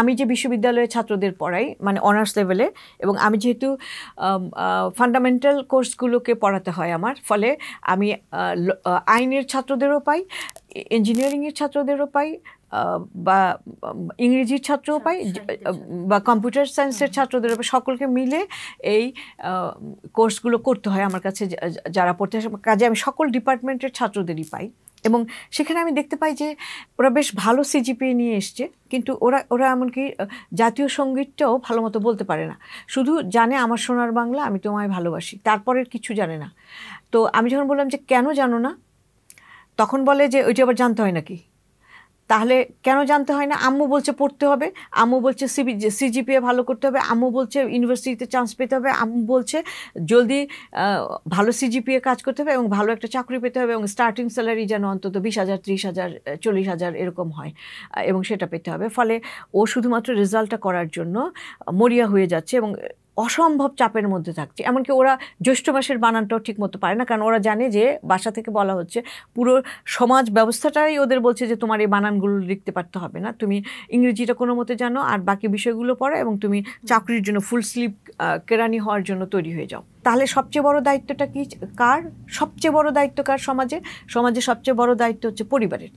আমি যে বিশ্ববিদ্যালয়ের ছাত্রদের পড়াই মানে অনার্স লেভেলে এবং আমি যেহেতু ফান্ডামেন্টাল কোর্সগুলোকে পড়াতে হয় আমার ফলে আমি আইনের ছাত্রদেরও পাই ইঞ্জিনিয়ারিংয়ের ছাত্রদেরও পাই বা ইংরেজির ছাত্রও পাই বা কম্পিউটার সায়েন্সের ছাত্রদের সকলকে মিলে এই কোর্সগুলো করতে হয় আমার কাছে যারা পড়তে কাজে আমি সকল ডিপার্টমেন্টের ছাত্রদেরই পাই এবং সেখানে আমি দেখতে পাই যে ওরা বেশ ভালো সিজিপি নিয়ে এসছে কিন্তু ওরা ওরা এমনকি জাতীয় সঙ্গীতটাও ভালো মতো বলতে পারে না শুধু জানে আমার সোনার বাংলা আমি তোমায় ভালোবাসি তারপরের কিছু জানে না তো আমি যখন বললাম যে কেন জানো না তখন বলে যে ওইটা আবার জানতে হয় নাকি তাহলে কেন জানতে হয় না আম্মু বলছে পড়তে হবে আম্মু বলছে সিবি সিজিপিএ ভালো করতে হবে আম্মু বলছে ইউনিভার্সিটিতে চান্স পেতে হবে আম্মু বলছে জলদি ভালো সিজিপিএ কাজ করতে হবে এবং ভালো একটা চাকরি পেতে হবে এবং স্টার্টিং স্যালারি যেন অন্তত বিশ হাজার ত্রিশ হাজার চল্লিশ হাজার এরকম হয় এবং সেটা পেতে হবে ফলে ও শুধুমাত্র রেজাল্টটা করার জন্য মরিয়া হয়ে যাচ্ছে এবং অসম্ভব চাপের মধ্যে থাকছে এমনকি ওরা জ্যৈষ্ঠ মাসের বানানটাও ঠিক মতো পারে না কারণ ওরা জানে যে বাসা থেকে বলা হচ্ছে পুরো সমাজ ব্যবস্থাটাই ওদের বলছে যে তোমার এই বানানগুলো লিখতে পারতে হবে না তুমি ইংরেজিটা কোনো মতে জানো আর বাকি বিষয়গুলো পড়ো এবং তুমি চাকরির জন্য ফুল স্লিপ কেরানি হওয়ার জন্য তৈরি হয়ে যাও তাহলে সবচেয়ে বড় দায়িত্বটা কি কার সবচেয়ে বড় দায়িত্ব কার সমাজে সমাজে সবচেয়ে বড় দায়িত্ব হচ্ছে পরিবারের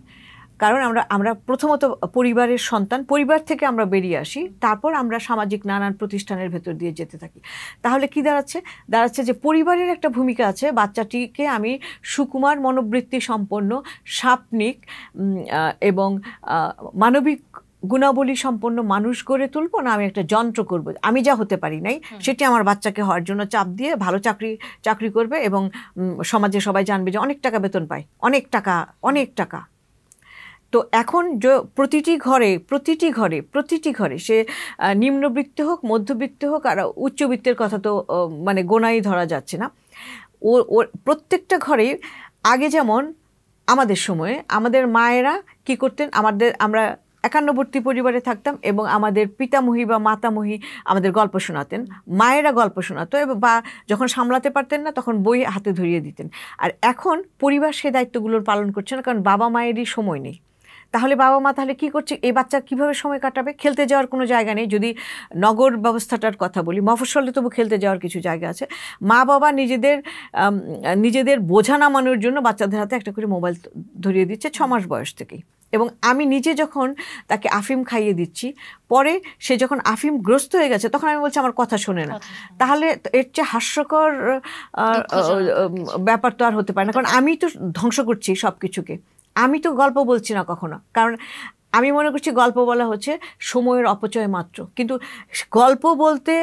কারণ আমরা আমরা প্রথমত পরিবারের সন্তান পরিবার থেকে আমরা বেরিয়ে আসি তারপর আমরা সামাজিক নানান প্রতিষ্ঠানের ভেতর দিয়ে যেতে থাকি তাহলে কি দাঁড়াচ্ছে দাঁড়াচ্ছে যে পরিবারের একটা ভূমিকা আছে বাচ্চাটিকে আমি সুকুমার মনোবৃত্তি সম্পন্ন সাপনিক এবং মানবিক গুণাবলী সম্পন্ন মানুষ গড়ে তুলবো না আমি একটা যন্ত্র করব আমি যা হতে পারি নাই সেটি আমার বাচ্চাকে হওয়ার জন্য চাপ দিয়ে ভালো চাকরি চাকরি করবে এবং সমাজে সবাই জানবে যে অনেক টাকা বেতন পায় অনেক টাকা অনেক টাকা তো এখন প্রতিটি ঘরে প্রতিটি ঘরে প্রতিটি ঘরে সে নিম্নবৃত্ত হোক মধ্যবৃত্ত হোক আর উচ্চবৃত্তের কথা তো মানে গোনাই ধরা যাচ্ছে না ও ওর প্রত্যেকটা ঘরে আগে যেমন আমাদের সময়ে আমাদের মায়েরা কি করতেন আমাদের আমরা একান্নবর্তী পরিবারে থাকতাম এবং আমাদের পিতামহী বা মাতামহী আমাদের গল্প শোনাতেন মায়েরা গল্প শোনাতো বা যখন সামলাতে পারতেন না তখন বই হাতে ধরিয়ে দিতেন আর এখন পরিবার সে দায়িত্বগুলোর পালন করছে না কারণ বাবা মায়েরই সময় নেই তাহলে বাবা মা তাহলে কী করছে এই বাচ্চা কিভাবে সময় কাটাবে খেলতে যাওয়ার কোনো জায়গা নেই যদি নগর ব্যবস্থাটার কথা বলি মফসলে তবু খেলতে যাওয়ার কিছু জায়গা আছে মা বাবা নিজেদের নিজেদের বোঝা নামানোর জন্য বাচ্চাদের হাতে একটা করে মোবাইল ধরিয়ে দিচ্ছে ছ মাস বয়স থেকেই এবং আমি নিজে যখন তাকে আফিম খাইয়ে দিচ্ছি পরে সে যখন আফিম গ্রস্ত হয়ে গেছে তখন আমি বলছি আমার কথা শোনে না তাহলে এর চেয়ে হাস্যকর ব্যাপার তো আর হতে পারে না কারণ আমি তো ধ্বংস করছি সব কিছুকে আমি তো গল্প বলছি না কখনো কারণ আমি মনে করছি গল্প বলা হচ্ছে সময়ের অপচয় মাত্র কিন্তু গল্প বলতে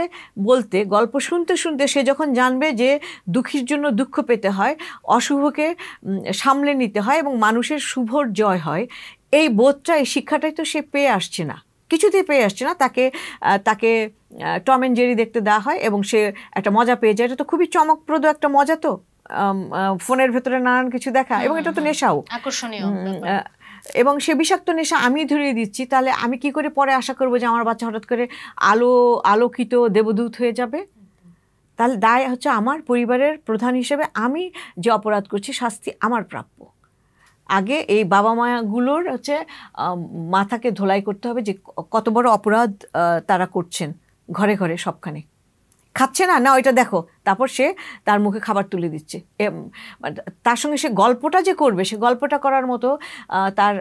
বলতে গল্প শুনতে শুনতে সে যখন জানবে যে দুঃখীর জন্য দুঃখ পেতে হয় অশুভকে সামলে নিতে হয় এবং মানুষের শুভর জয় হয় এই বোধটা এই শিক্ষাটাই তো সে পেয়ে আসছে না কিছুতেই পেয়ে আসছে না তাকে তাকে টম অ্যান্ড জেরি দেখতে দেওয়া হয় এবং সে একটা মজা পেয়ে যায় এটা তো খুবই চমকপ্রদ একটা মজা তো ফোনের ভেতরে নানান কিছু দেখা এবং এটা তো নেশাও আকর্ষণীয় এবং সে বিষাক্ত নেশা আমি ধরিয়ে দিচ্ছি তাহলে আমি কি করে পরে আশা করব যে আমার বাচ্চা হঠাৎ করে আলো আলোকিত দেবদূত হয়ে যাবে তাহলে দায় হচ্ছে আমার পরিবারের প্রধান হিসেবে আমি যে অপরাধ করছি শাস্তি আমার প্রাপ্য আগে এই বাবা মাগুলোর হচ্ছে মাথাকে ধোলাই করতে হবে যে কত বড় অপরাধ তারা করছেন ঘরে ঘরে সবখানে খাচ্ছে না না ওইটা দেখো তারপর সে তার মুখে খাবার তুলে দিচ্ছে মানে তার সঙ্গে সে গল্পটা যে করবে সে গল্পটা করার মতো তার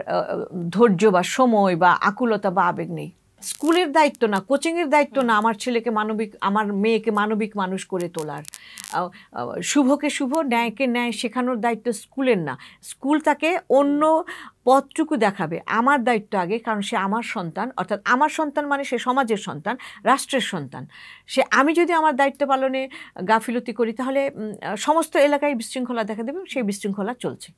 ধৈর্য বা সময় বা আকুলতা বা আবেগ নেই স্কুলের দায়িত্ব না কোচিংয়ের দায়িত্ব না আমার ছেলেকে মানবিক আমার মেয়েকে মানবিক মানুষ করে তোলার শুভকে শুভ ন্যায়কে ন্যায় শেখানোর দায়িত্ব স্কুলের না স্কুল তাকে অন্য পথটুকু দেখাবে আমার দায়িত্ব আগে কারণ সে আমার সন্তান অর্থাৎ আমার সন্তান মানে সে সমাজের সন্তান রাষ্ট্রের সন্তান সে আমি যদি আমার দায়িত্ব পালনে গাফিলতি করি তাহলে সমস্ত এলাকায় বিশৃঙ্খলা দেখা দেবে সেই বিশৃঙ্খলা চলছে